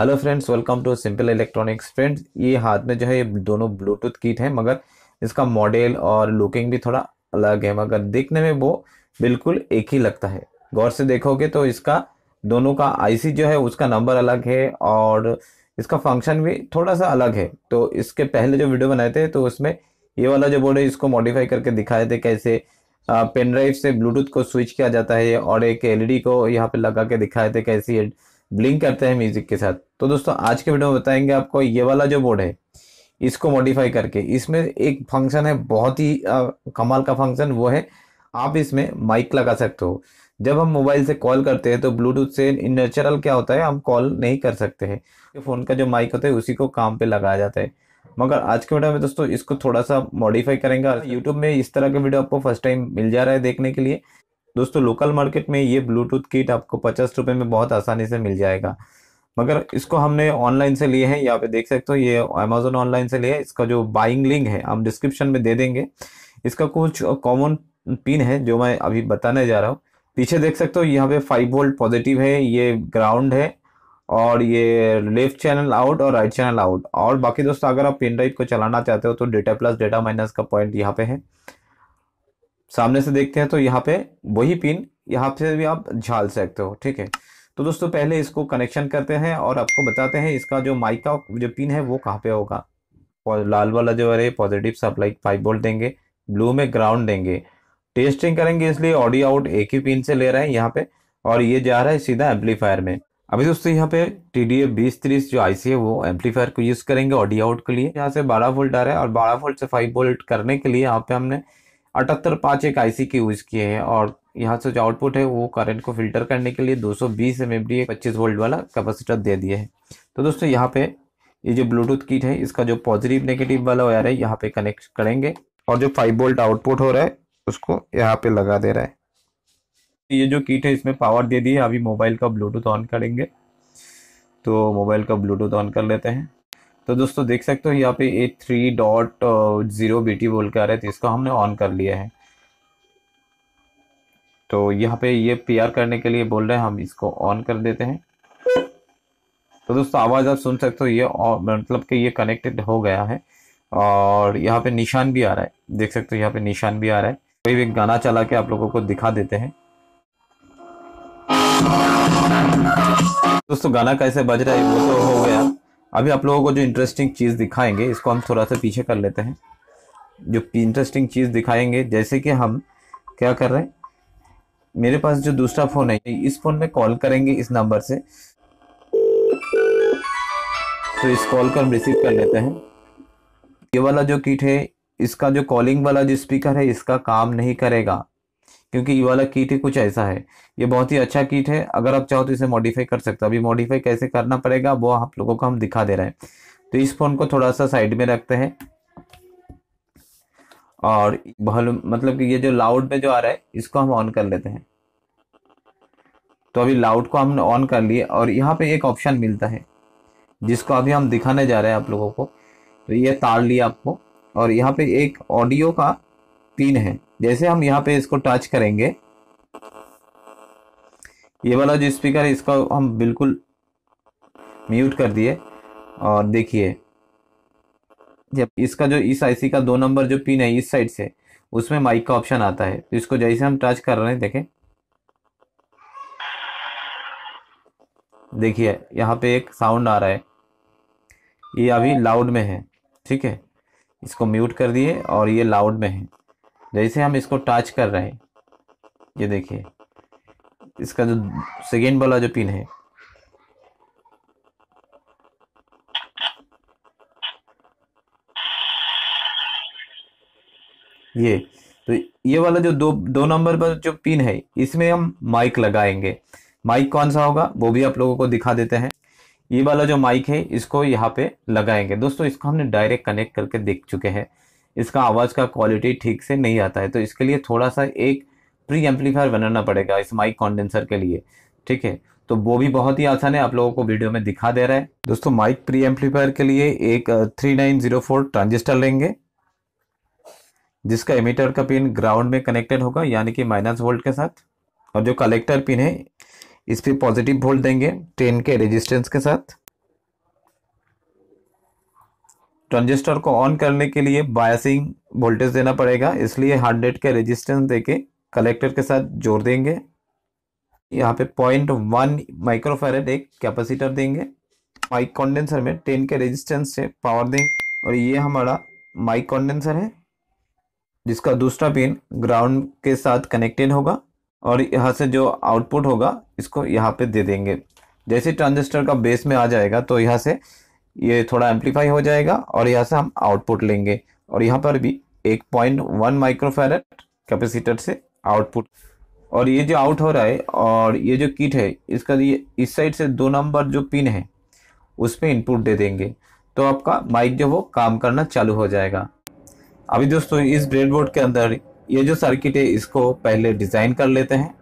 hello friends welcome to simple electronics friends ये हाथ में जो है ये दोनों ब्लूटूथ किट है मगर इसका मॉडल और लुकिंग भी थोड़ा अलग है मगर देखने में वो बिल्कुल एक ही लगता है गौर से देखोगे तो इसका दोनों का आईसी जो है उसका नंबर अलग है और इसका फंक्शन भी थोड़ा सा अलग है तो इसके पहले जो वीडियो बनाए थे तो उसमें ये वाला जो बोर्ड है इसको मॉडिफाई करके दिखाए थे कैसे पेन ड्राइव से ब्लूटूथ को स्विच किया जाता है और एक एलईडी e को यहाँ पे लगा के दिखाए थे कैसी ब्लिंक करते हैं म्यूजिक के साथ तो दोस्तों आज के वीडियो में बताएंगे आपको ये वाला जो बोर्ड है इसको मॉडिफाई करके इसमें एक फंक्शन है बहुत ही आ, कमाल का फंक्शन वो है आप इसमें माइक लगा सकते हो जब हम मोबाइल से कॉल करते हैं तो ब्लूटूथ से नेचुरल क्या होता है हम कॉल नहीं कर सकते हैं फ़ोन का जो माइक होता है उसी को काम पे लगाया जाता है मगर आज के वीडियो में दोस्तों इसको थोड़ा सा मॉडिफाई करेंगे यूट्यूब में इस तरह के वीडियो आपको फर्स्ट टाइम मिल जा रहा है देखने के लिए दोस्तों लोकल मार्केट में ये ब्लूटूथ किट आपको पचास रुपये में बहुत आसानी से मिल जाएगा मगर इसको हमने ऑनलाइन से लिए हैं यहाँ पे देख सकते हो ये अमेजोन ऑनलाइन से लिए इसका जो बाइंग लिंक है हम डिस्क्रिप्शन में दे देंगे इसका कुछ कॉमन पिन है जो मैं अभी बताने जा रहा हूँ पीछे देख सकते हो यहाँ पे फाइव वोल्ट पॉजिटिव है ये ग्राउंड है और ये लेफ्ट चैनल आउट और राइट चैनल आउट और बाकी दोस्तों अगर आप पेन ड्राइव को चलाना चाहते हो तो डेटा प्लस डेटा माइनस का पॉइंट यहाँ पे है सामने से देखते हैं तो यहाँ पे वही पिन यहाँ से भी आप झाल सकते हो ठीक है तो दोस्तों पहले इसको कनेक्शन करते हैं और आपको बताते हैं इसका जो माइक का जो पिन है वो कहाँ पे होगा लाल वाला जो है पॉजिटिव सप्लाई फाइव वोल्ट देंगे ब्लू में ग्राउंड देंगे टेस्टिंग करेंगे इसलिए ऑडियो आउट एक ही पिन से ले रहे हैं यहाँ पे और ये जा रहा है सीधा एम्पलीफायर में अभी दोस्तों यहाँ पे टी डी ए बीस तीस जो सी है वो एम्पलीफायर को यूज़ करेंगे ऑडियो आउट के लिए यहाँ से बारह वोल्ट आ रहा है और बारह वोल्ट से फाइव वोल्ट करने के लिए यहाँ पे हमने अठहत्तर पाँच एक आई के यूज़ किए हैं और यहाँ से जो आउटपुट है वो करंट को फिल्टर करने के लिए 220 डी पच्चीस वोल्ट वाला कैपेसिटर दे दिए है तो दोस्तों यहाँ पे ये जो ब्लूटूथ किट है इसका जो पॉजिटिव नेगेटिव वाला वायर है यहाँ पे कनेक्ट करेंगे और जो फाइव वोल्ट आउटपुट हो रहा है उसको यहाँ पे लगा दे रहा है तो ये जो किट है इसमें पावर दे दिए अभी मोबाइल का ब्लूटूथ ऑन करेंगे तो मोबाइल का ब्लूटूथ ऑन कर लेते हैं तो दोस्तों देख सकते हो यहाँ पे A three dot zero B T बोल के आ रहे थे तो इसको हमने ऑन कर लिया है तो यहाँ पे ये पी आर करने के लिए बोल रहे हैं हम इसको ऑन कर देते हैं तो दोस्तों आवाज़ आप सुन सकते हो ये मतलब कि ये कनेक्टेड हो गया है और यहाँ पे निशान भी आ रहा है देख सकते हो यहाँ पे निशान भी आ रहा है कोई भी गाना चला के आप लोगों को दिखा देते हैं दोस्तों गाना कैसे बज रहा है वो तो हो गया अभी आप लोगों को जो इंटरेस्टिंग चीज़ दिखाएंगे इसको हम थोड़ा सा पीछे कर लेते हैं जो इंटरेस्टिंग चीज़ दिखाएंगे जैसे कि हम क्या कर रहे हैं मेरे पास जो दूसरा फ़ोन है इस फ़ोन में कॉल करेंगे इस नंबर से तो इस कॉल को हम रिसीव कर लेते हैं ये वाला जो किट है इसका जो कॉलिंग वाला जो स्पीकर है इसका काम नहीं करेगा क्योंकि ये वाला कीट ही कुछ ऐसा है ये बहुत ही अच्छा कीट है अगर आप चाहो तो इसे मॉडिफाई कर सकते हो अभी मॉडिफाई कैसे करना पड़ेगा वो आप लोगों को हम दिखा दे रहे हैं तो इस फोन को थोड़ा सा साइड में रखते हैं और बहुत मतलब कि ये जो लाउड में जो आ रहा है इसको हम ऑन कर लेते हैं तो अभी लाउड को हमने ऑन कर लिए और यहाँ पे एक ऑप्शन मिलता है जिसको अभी हम दिखाने जा रहे हैं आप लोगों को तो ये तार लिया आपको और यहाँ पे एक ऑडियो का पिन है जैसे हम यहाँ पे इसको टच करेंगे ये वाला जो स्पीकर है इसको हम बिल्कुल म्यूट कर दिए और देखिए जब इसका जो इस आईसी का दो नंबर जो पिन है इस साइड से उसमें माइक का ऑप्शन आता है तो इसको जैसे हम टच कर रहे हैं देखें देखिए यहाँ पे एक साउंड आ रहा है ये अभी लाउड में है ठीक है इसको म्यूट कर दिए और ये लाउड में है जैसे हम इसको टच कर रहे हैं ये देखिए इसका जो सेकेंड वाला जो पिन है ये तो ये वाला जो दो दो नंबर पर जो पिन है इसमें हम माइक लगाएंगे माइक कौन सा होगा वो भी आप लोगों को दिखा देते हैं ये वाला जो माइक है इसको यहाँ पे लगाएंगे दोस्तों इसको हमने डायरेक्ट कनेक्ट करके देख चुके हैं इसका आवाज़ का क्वालिटी ठीक से नहीं आता है तो इसके लिए थोड़ा सा एक प्री एम्पलीफायर बनाना पड़ेगा इस माइक कॉन्डेंसर के लिए ठीक है तो वो भी बहुत ही आसान है आप लोगों को वीडियो में दिखा दे रहा है दोस्तों माइक प्री एम्पलीफायर के लिए एक three nine zero four transistor लेंगे जिसका एमिटर का पिन ग्राउंड में कनेक्टेड होगा यानी कि माइनस वोल्ट के साथ और जो कलेक्टर पिन है इस पर पॉजिटिव वोल्ट देंगे टेन के रेजिस्टेंस के साथ ट्रांजिस्टर को ऑन करने के लिए बायसिंग वोल्टेज देना पड़ेगा इसलिए हंड्रेड के रेजिस्टेंस देके कलेक्टर के साथ जोड़ देंगे यहाँ पे पॉइंट वन माइक्रोफेरेट एक कैपेसिटर देंगे माइक कंडेंसर में टेन के रेजिस्टेंस से पावर देंगे और ये हमारा माइक कंडेंसर है जिसका दूसरा पिन ग्राउंड के साथ कनेक्टेड होगा और यहाँ से जो आउटपुट होगा इसको यहाँ पे दे देंगे जैसे ट्रांजिस्टर का बेस में आ जाएगा तो यहाँ से ये थोड़ा एम्पलीफाई हो जाएगा और यहाँ से हम आउटपुट लेंगे और यहाँ पर भी एक पॉइंट वन माइक्रोफेरेट कैपेसिटर से आउटपुट और ये जो आउट हो रहा है और ये जो किट है इसका ये इस साइड से दो नंबर जो पिन है उस पर इनपुट दे देंगे तो आपका माइक जो वो काम करना चालू हो जाएगा अभी दोस्तों इस ब्रेडबोर्ड के अंदर ये जो सर्किट है इसको पहले डिज़ाइन कर लेते हैं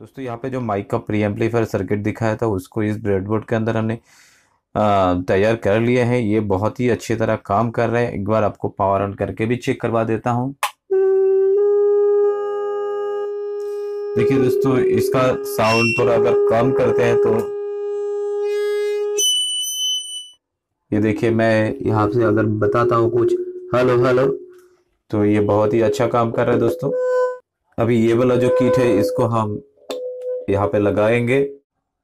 दोस्तों यहाँ पे जो माइक का प्री एम्पलीफायर सर्किट दिखाया था उसको इस ब्रेडबोर्ड के अंदर हमने तैयार कर लिए हैं ये बहुत ही अच्छी तरह काम कर रहे हैं एक बार आपको पावर ऑन करके भी चेक करवा देता हूँ देखिए दोस्तों इसका साउंड थोड़ा अगर कम करते हैं तो ये देखिए मैं यहाँ से अगर बताता हूँ कुछ हेलो हेलो तो ये बहुत ही अच्छा काम कर रहा है दोस्तों अभी ये वाला जो किट है इसको हम यहाँ पे लगाएंगे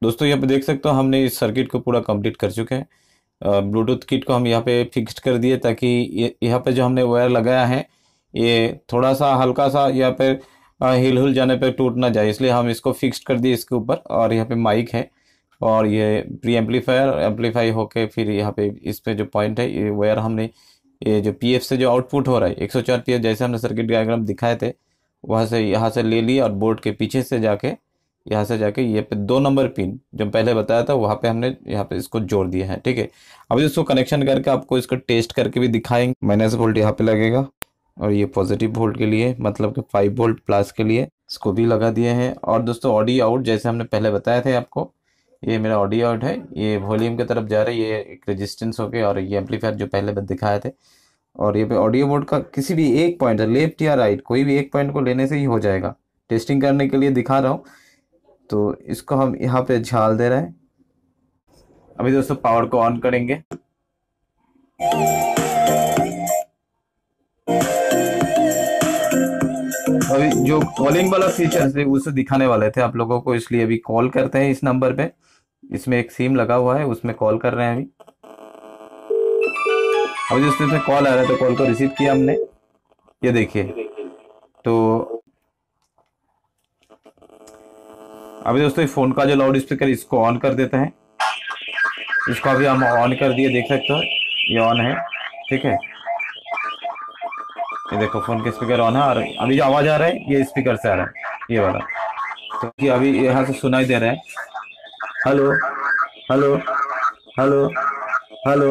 दोस्तों यहाँ पे देख सकते हो हमने इस सर्किट को पूरा कंप्लीट कर चुके हैं ब्लूटूथ किट को हम यहाँ पे फिक्स्ड कर दिए ताकि यहाँ पे जो हमने वायर लगाया है ये थोड़ा सा हल्का सा यहाँ पे हिल हुल जाने पर टूट ना जाए इसलिए हम इसको फिक्स कर दिए इसके ऊपर और यहाँ पे माइक है और ये प्री एम्पलीफायर एम्पलीफाई होके फिर यहाँ पे इस पे जो पॉइंट है ये वायर हमने ये जो पी से जो आउटपुट हो रहा है एक सौ जैसे हमने सर्किट डायग्राम दिखाए थे वहाँ से यहाँ से ले लिए और बोर्ड के पीछे से जाके यहाँ से जाके ये पे दो नंबर पिन जो पहले बताया था वहाँ पे हमने यहाँ पे इसको जोड़ दिया है ठीक है अब इसको कनेक्शन करके आपको इसको टेस्ट करके भी दिखाएंगे माइनस वोल्ट यहाँ पे लगेगा और ये पॉजिटिव वोल्ट के लिए मतलब कि फाइव वोल्ट प्लस के लिए इसको भी लगा दिए हैं और दोस्तों ऑडियो आउट जैसे हमने पहले बताया थे आपको ये मेरा ऑडियो आउट है ये वॉल्यूम की तरफ जा रहा है ये एक रजिस्टेंस हो गया और ये एम्पलीफायर जो पहले दिखाए थे और ये पे ऑडियो बोर्ड का किसी भी एक पॉइंट लेफ्ट या राइट कोई भी एक पॉइंट को लेने से ही हो जाएगा टेस्टिंग करने के लिए दिखा रहा हूँ तो इसको हम यहाँ पे झाल दे रहे हैं अभी दोस्तों पावर को ऑन करेंगे अभी जो कॉलिंग वाला फीचर है उसे दिखाने वाले थे आप लोगों को इसलिए अभी कॉल करते हैं इस नंबर पे इसमें एक सिम लगा हुआ है उसमें कॉल कर रहे हैं अभी अभी दोस्तों कॉल आ रहा है तो कॉल को रिसीव किया हमने ये देखिए तो अभी दोस्तों फ़ोन का जो लाउड स्पीकर इसको ऑन कर देते हैं इसको अभी हम ऑन कर दिए देख सकते हो ये ऑन है ठीक है ये देखो फ़ोन के स्पीकर ऑन है और अभी जो आवाज़ आ रहा है ये स्पीकर से आ रहा है ये वाला तो कि अभी यहाँ से सुनाई दे रहा है हेलो हेलो हेलो हेलो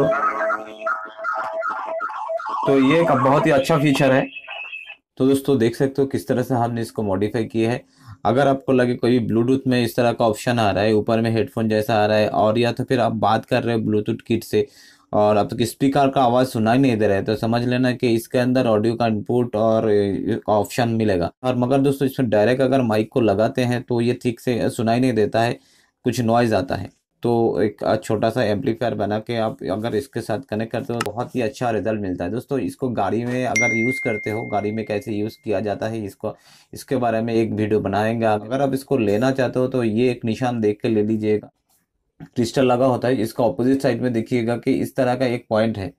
तो ये एक बहुत ही अच्छा फीचर है तो दोस्तों देख सकते हो किस तरह से हमने इसको मॉडिफाई किया है अगर आपको लगे कोई ब्लूटूथ में इस तरह का ऑप्शन आ रहा है ऊपर में हेडफोन जैसा आ रहा है और या तो फिर आप बात कर रहे हो ब्लूटूथ किट से और अब तक तो स्पीकर का आवाज़ सुनाई नहीं दे रहा है तो समझ लेना कि इसके अंदर ऑडियो का इनपुट और ऑप्शन मिलेगा और मगर दोस्तों इसमें डायरेक्ट अगर माइक को लगाते हैं तो ये ठीक से सुनाई नहीं देता है कुछ नॉइज़ आता है तो एक छोटा सा एम्पलीफायर बना के आप अगर इसके साथ कनेक्ट करते हो तो बहुत ही अच्छा रिजल्ट मिलता है दोस्तों इसको गाड़ी में अगर यूज़ करते हो गाड़ी में कैसे यूज़ किया जाता है इसको इसके बारे में एक वीडियो बनाएंगे अगर आप इसको लेना चाहते हो तो ये एक निशान देख के ले लीजिएगा क्रिस्टल लगा होता है इसका ऑपोजिट साइड में देखिएगा कि इस तरह का एक पॉइंट है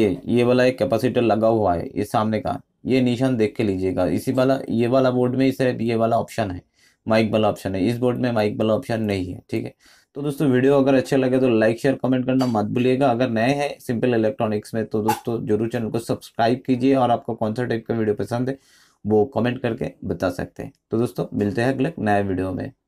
ये ये वाला एक कैपेसिटर लगा हुआ है ये सामने का ये निशान देख के लीजिएगा इसी वाला ये वाला बोर्ड में सिर्फ ये वाला ऑप्शन है माइक वाला ऑप्शन है इस बोर्ड में माइक वाला ऑप्शन नहीं है ठीक है तो दोस्तों वीडियो अगर अच्छे लगे तो लाइक शेयर कमेंट करना मत भूलिएगा अगर नए हैं सिंपल इलेक्ट्रॉनिक्स में तो दोस्तों जरूर चैनल को सब्सक्राइब कीजिए और आपको कौन सा टाइप का वीडियो पसंद है वो कमेंट करके बता सकते हैं तो दोस्तों मिलते हैं अगले नए वीडियो में